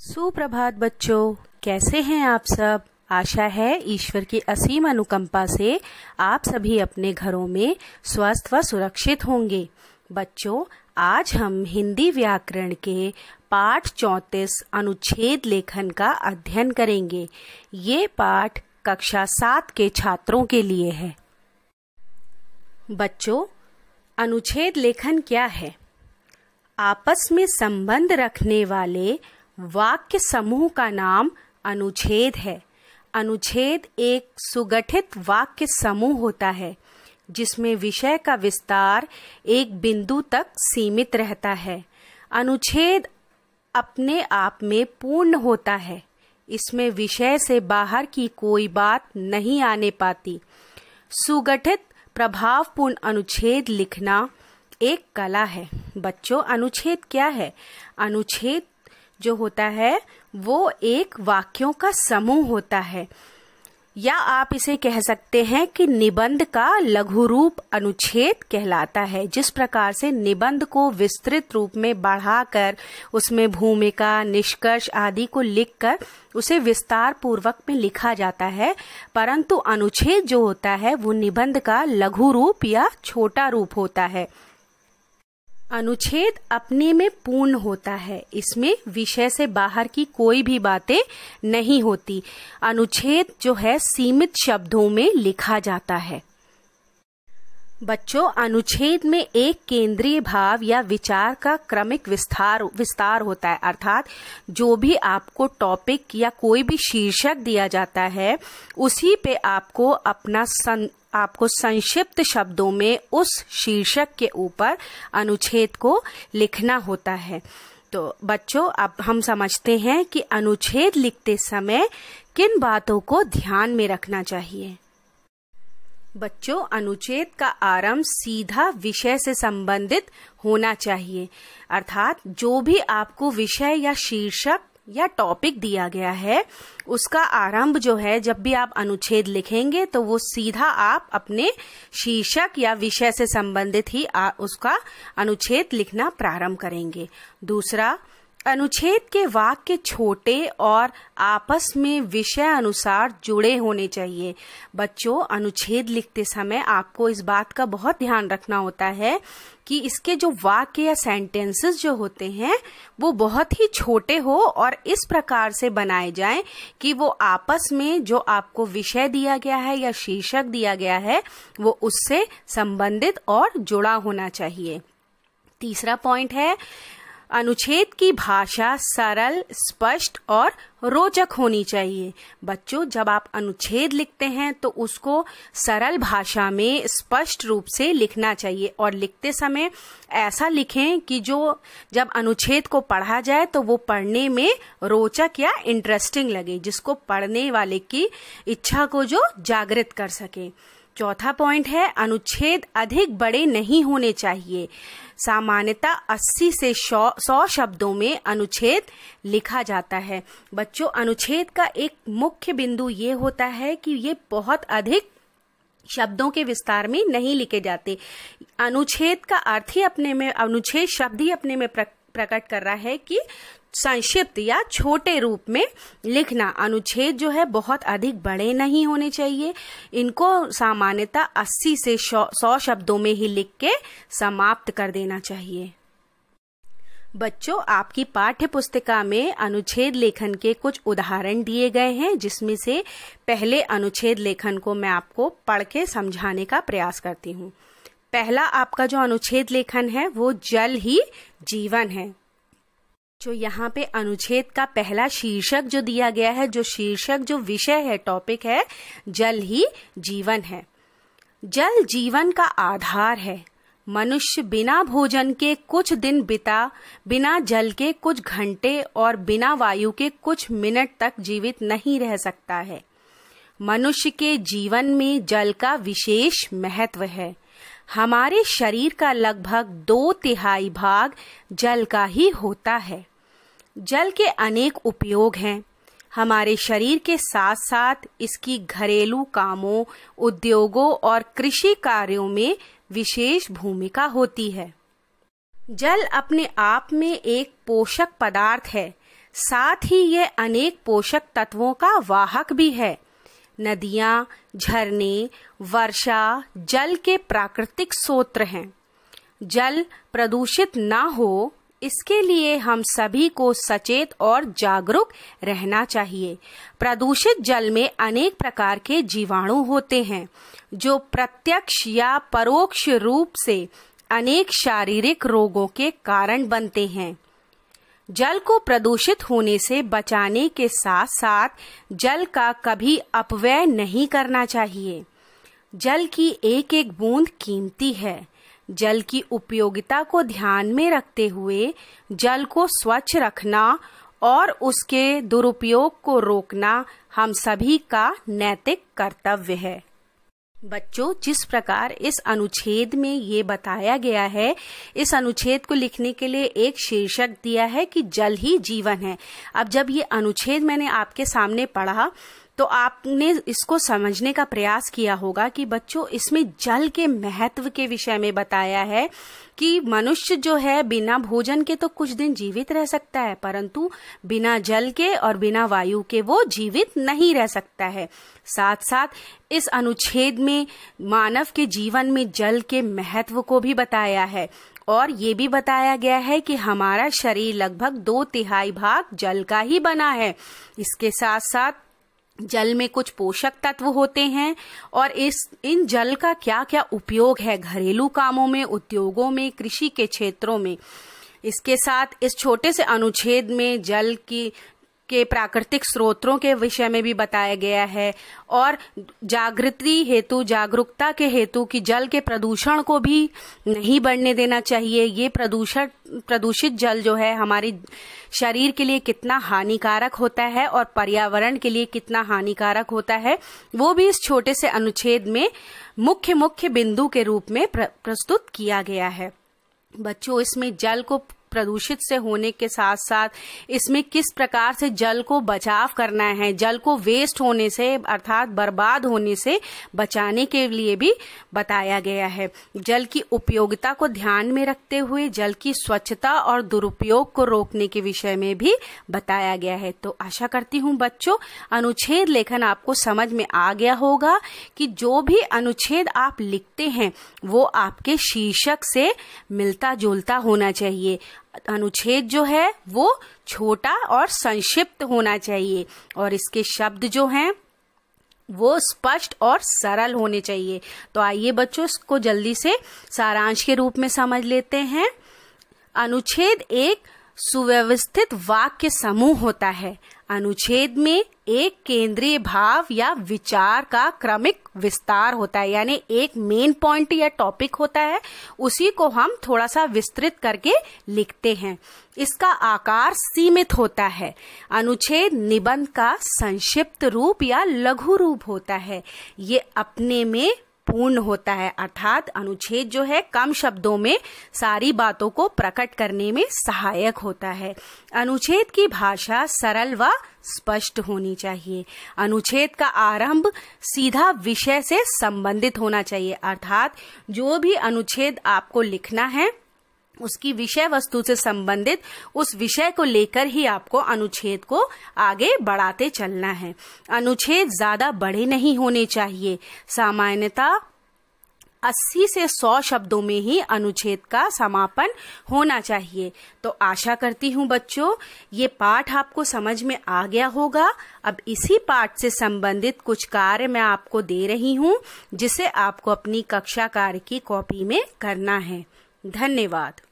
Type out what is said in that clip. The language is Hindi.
सुप्रभात बच्चों कैसे हैं आप सब आशा है ईश्वर की असीम अनुकंपा से आप सभी अपने घरों में स्वस्थ व सुरक्षित होंगे बच्चों आज हम हिंदी व्याकरण के पाठ चौतीस अनुच्छेद लेखन का अध्ययन करेंगे ये पाठ कक्षा सात के छात्रों के लिए है बच्चों अनुच्छेद लेखन क्या है आपस में संबंध रखने वाले वाक्य समूह का नाम अनुच्छेद है अनुच्छेद एक सुगठित वाक्य समूह होता है जिसमें विषय का विस्तार एक बिंदु तक सीमित रहता है अनुच्छेद अपने आप में पूर्ण होता है इसमें विषय से बाहर की कोई बात नहीं आने पाती सुगठित प्रभावपूर्ण अनुच्छेद लिखना एक कला है बच्चों अनुच्छेद क्या है अनुच्छेद जो होता है वो एक वाक्यों का समूह होता है या आप इसे कह सकते हैं कि निबंध का लघु रूप अनुच्छेद कहलाता है जिस प्रकार से निबंध को विस्तृत रूप में बढ़ाकर उसमें भूमिका निष्कर्ष आदि को लिखकर उसे विस्तार पूर्वक में लिखा जाता है परंतु अनुच्छेद जो होता है वो निबंध का लघु रूप या छोटा रूप होता है अनुच्छेद अपने में पूर्ण होता है इसमें विषय से बाहर की कोई भी बातें नहीं होती अनुच्छेद जो है सीमित शब्दों में लिखा जाता है बच्चों अनुच्छेद में एक केंद्रीय भाव या विचार का क्रमिक विस्तार विस्तार होता है अर्थात जो भी आपको टॉपिक या कोई भी शीर्षक दिया जाता है उसी पे आपको अपना सं, आपको संक्षिप्त शब्दों में उस शीर्षक के ऊपर अनुच्छेद को लिखना होता है तो बच्चों अब हम समझते हैं कि अनुच्छेद लिखते समय किन बातों को ध्यान में रखना चाहिए बच्चों अनुच्छेद का आरंभ सीधा विषय से संबंधित होना चाहिए अर्थात जो भी आपको विषय या शीर्षक या टॉपिक दिया गया है उसका आरंभ जो है जब भी आप अनुच्छेद लिखेंगे तो वो सीधा आप अपने शीर्षक या विषय से संबंधित ही आ, उसका अनुच्छेद लिखना प्रारंभ करेंगे दूसरा अनुच्छेद के वाक्य छोटे और आपस में विषय अनुसार जुड़े होने चाहिए बच्चों अनुच्छेद लिखते समय आपको इस बात का बहुत ध्यान रखना होता है कि इसके जो वाक्य या सेंटेंसेस जो होते हैं वो बहुत ही छोटे हो और इस प्रकार से बनाए जाएं कि वो आपस में जो आपको विषय दिया गया है या शीर्षक दिया गया है वो उससे संबंधित और जुड़ा होना चाहिए तीसरा पॉइंट है अनुच्छेद की भाषा सरल स्पष्ट और रोचक होनी चाहिए बच्चों जब आप अनुच्छेद लिखते हैं तो उसको सरल भाषा में स्पष्ट रूप से लिखना चाहिए और लिखते समय ऐसा लिखें कि जो जब अनुच्छेद को पढ़ा जाए तो वो पढ़ने में रोचक या इंटरेस्टिंग लगे जिसको पढ़ने वाले की इच्छा को जो जागृत कर सके चौथा पॉइंट है अनुच्छेद अधिक बड़े नहीं होने चाहिए सामान्यतः 80 से 100 शब्दों में अनुच्छेद लिखा जाता है बच्चों अनुच्छेद का एक मुख्य बिंदु ये होता है कि ये बहुत अधिक शब्दों के विस्तार में नहीं लिखे जाते अनुच्छेद का अर्थ ही अपने में अनुच्छेद शब्द ही अपने में प्रकट कर रहा है कि संक्षिप्त या छोटे रूप में लिखना अनुच्छेद जो है बहुत अधिक बड़े नहीं होने चाहिए इनको सामान्यतः 80 से 100 शब्दों में ही लिख के समाप्त कर देना चाहिए बच्चों आपकी पाठ्य पुस्तिका में अनुच्छेद लेखन के कुछ उदाहरण दिए गए हैं जिसमें से पहले अनुच्छेद लेखन को मैं आपको पढ़ के समझाने का प्रयास करती हूँ पहला आपका जो अनुच्छेद लेखन है वो जल ही जीवन है जो यहाँ पे अनुच्छेद का पहला शीर्षक जो दिया गया है जो शीर्षक जो विषय है टॉपिक है जल ही जीवन है जल जीवन का आधार है मनुष्य बिना भोजन के कुछ दिन बिता बिना जल के कुछ घंटे और बिना वायु के कुछ मिनट तक जीवित नहीं रह सकता है मनुष्य के जीवन में जल का विशेष महत्व है हमारे शरीर का लगभग दो तिहाई भाग जल का ही होता है जल के अनेक उपयोग हैं हमारे शरीर के साथ साथ इसकी घरेलू कामों उद्योगों और कृषि कार्यों में विशेष भूमिका होती है जल अपने आप में एक पोषक पदार्थ है साथ ही यह अनेक पोषक तत्वों का वाहक भी है नदियाँ झरने वर्षा जल के प्राकृतिक सोत्र हैं जल प्रदूषित ना हो इसके लिए हम सभी को सचेत और जागरूक रहना चाहिए प्रदूषित जल में अनेक प्रकार के जीवाणु होते हैं जो प्रत्यक्ष या परोक्ष रूप से अनेक शारीरिक रोगों के कारण बनते हैं जल को प्रदूषित होने से बचाने के साथ साथ जल का कभी अपव्यय नहीं करना चाहिए जल की एक एक बूंद कीमती है जल की उपयोगिता को ध्यान में रखते हुए जल को स्वच्छ रखना और उसके दुरुपयोग को रोकना हम सभी का नैतिक कर्तव्य है बच्चों जिस प्रकार इस अनुच्छेद में ये बताया गया है इस अनुच्छेद को लिखने के लिए एक शीर्षक दिया है कि जल ही जीवन है अब जब ये अनुच्छेद मैंने आपके सामने पढ़ा तो आपने इसको समझने का प्रयास किया होगा कि बच्चों इसमें जल के महत्व के विषय में बताया है कि मनुष्य जो है बिना भोजन के तो कुछ दिन जीवित रह सकता है परंतु बिना जल के और बिना वायु के वो जीवित नहीं रह सकता है साथ साथ इस अनुच्छेद में मानव के जीवन में जल के महत्व को भी बताया है और ये भी बताया गया है कि हमारा शरीर लगभग दो तिहाई भाग जल का ही बना है इसके साथ साथ जल में कुछ पोषक तत्व होते हैं और इस इन जल का क्या क्या उपयोग है घरेलू कामों में उद्योगों में कृषि के क्षेत्रों में इसके साथ इस छोटे से अनुच्छेद में जल की के प्राकृतिक स्रोतों के विषय में भी बताया गया है और जागृति हेतु जागरूकता के हेतु कि जल के प्रदूषण को भी नहीं बढ़ने देना चाहिए ये प्रदूषण प्रदूषित जल जो है हमारे शरीर के लिए कितना हानिकारक होता है और पर्यावरण के लिए कितना हानिकारक होता है वो भी इस छोटे से अनुच्छेद में मुख्य मुख्य बिंदु के रूप में प्रस्तुत किया गया है बच्चों इसमें जल को प्रदूषित से होने के साथ साथ इसमें किस प्रकार से जल को बचाव करना है जल को वेस्ट होने से अर्थात बर्बाद होने से बचाने के लिए भी बताया गया है जल की उपयोगिता को ध्यान में रखते हुए जल की स्वच्छता और दुरुपयोग को रोकने के विषय में भी बताया गया है तो आशा करती हूँ बच्चों अनुच्छेद लेखन आपको समझ में आ गया होगा कि जो भी अनुच्छेद आप लिखते हैं वो आपके शीर्षक से मिलता जुलता होना चाहिए अनुच्छेद जो है वो छोटा और संक्षिप्त होना चाहिए और इसके शब्द जो हैं वो स्पष्ट और सरल होने चाहिए तो आइए बच्चों इसको जल्दी से सारांश के रूप में समझ लेते हैं अनुच्छेद एक सुव्यवस्थित वाक्य समूह होता है अनुच्छेद में एक केंद्रीय भाव या विचार का क्रमिक विस्तार होता है यानी एक मेन पॉइंट या टॉपिक होता है उसी को हम थोड़ा सा विस्तृत करके लिखते हैं इसका आकार सीमित होता है अनुच्छेद निबंध का संक्षिप्त रूप या लघु रूप होता है ये अपने में पूर्ण होता है अर्थात अनुच्छेद जो है कम शब्दों में सारी बातों को प्रकट करने में सहायक होता है अनुच्छेद की भाषा सरल व स्पष्ट होनी चाहिए अनुच्छेद का आरंभ सीधा विषय से संबंधित होना चाहिए अर्थात जो भी अनुच्छेद आपको लिखना है उसकी विषय वस्तु से संबंधित उस विषय को लेकर ही आपको अनुच्छेद को आगे बढ़ाते चलना है अनुच्छेद ज्यादा बड़े नहीं होने चाहिए सामान्यता 80 से 100 शब्दों में ही अनुच्छेद का समापन होना चाहिए तो आशा करती हूँ बच्चों ये पाठ आपको समझ में आ गया होगा अब इसी पाठ से संबंधित कुछ कार्य मैं आपको दे रही हूँ जिसे आपको अपनी कक्षा कार्य की कॉपी में करना है धन्यवाद